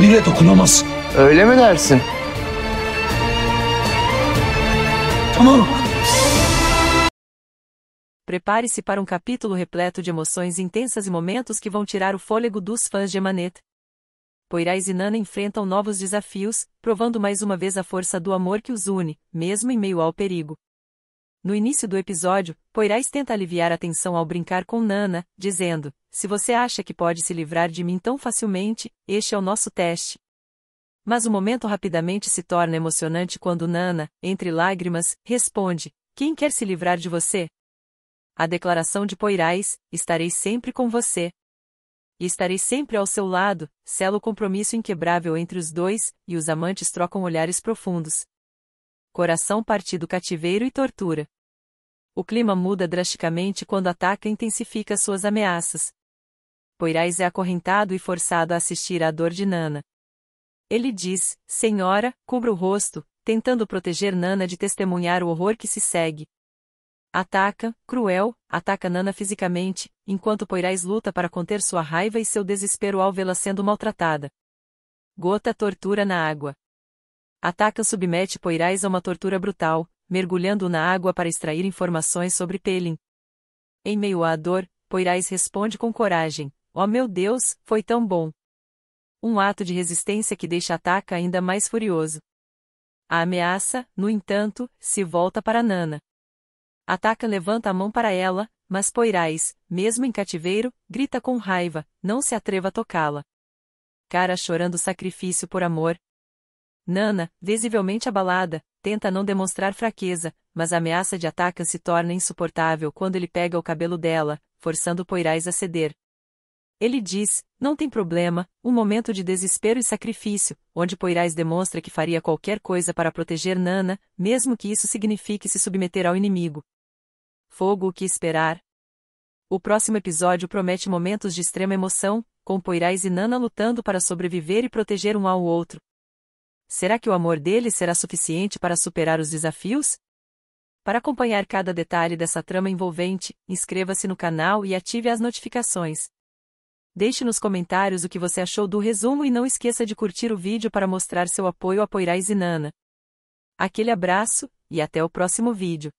bile dokunamaz. Öyle mi dersin? Tamam. Prepare-se para um capítulo repleto de emoções intensas e momentos que vão tirar o fôlego dos fãs de Manet. Poirais e Nana enfrentam novos desafios, provando mais uma vez a força do amor que os une, mesmo em meio ao perigo. No início do episódio, Poirais tenta aliviar a tensão ao brincar com Nana, dizendo: Se você acha que pode se livrar de mim tão facilmente, este é o nosso teste. Mas o momento rapidamente se torna emocionante quando Nana, entre lágrimas, responde: Quem quer se livrar de você? A declaração de Poirais: Estarei sempre com você. E estarei sempre ao seu lado, sela o compromisso inquebrável entre os dois, e os amantes trocam olhares profundos. Coração partido cativeiro e tortura. O clima muda drasticamente quando ataca e intensifica suas ameaças. Poirais é acorrentado e forçado a assistir à dor de Nana. Ele diz, Senhora, cubra o rosto, tentando proteger Nana de testemunhar o horror que se segue. Ataca, cruel, ataca Nana fisicamente, enquanto Poirais luta para conter sua raiva e seu desespero ao vê-la sendo maltratada. Gota tortura na água. Ataca submete Poirais a uma tortura brutal, mergulhando na água para extrair informações sobre Pelin. Em meio à dor, Poirais responde com coragem: Oh meu Deus, foi tão bom! Um ato de resistência que deixa Ataca ainda mais furioso. A ameaça, no entanto, se volta para Nana. Ataca levanta a mão para ela, mas Poirais, mesmo em cativeiro, grita com raiva: Não se atreva a tocá-la. Cara chorando sacrifício por amor, Nana, visivelmente abalada, tenta não demonstrar fraqueza, mas a ameaça de Atacan se torna insuportável quando ele pega o cabelo dela, forçando Poirais a ceder. Ele diz, não tem problema, um momento de desespero e sacrifício, onde Poirais demonstra que faria qualquer coisa para proteger Nana, mesmo que isso signifique se submeter ao inimigo. Fogo o que esperar. O próximo episódio promete momentos de extrema emoção, com Poirais e Nana lutando para sobreviver e proteger um ao outro. Será que o amor dele será suficiente para superar os desafios? Para acompanhar cada detalhe dessa trama envolvente, inscreva-se no canal e ative as notificações. Deixe nos comentários o que você achou do resumo e não esqueça de curtir o vídeo para mostrar seu apoio a Poirais e Nana. Aquele abraço, e até o próximo vídeo.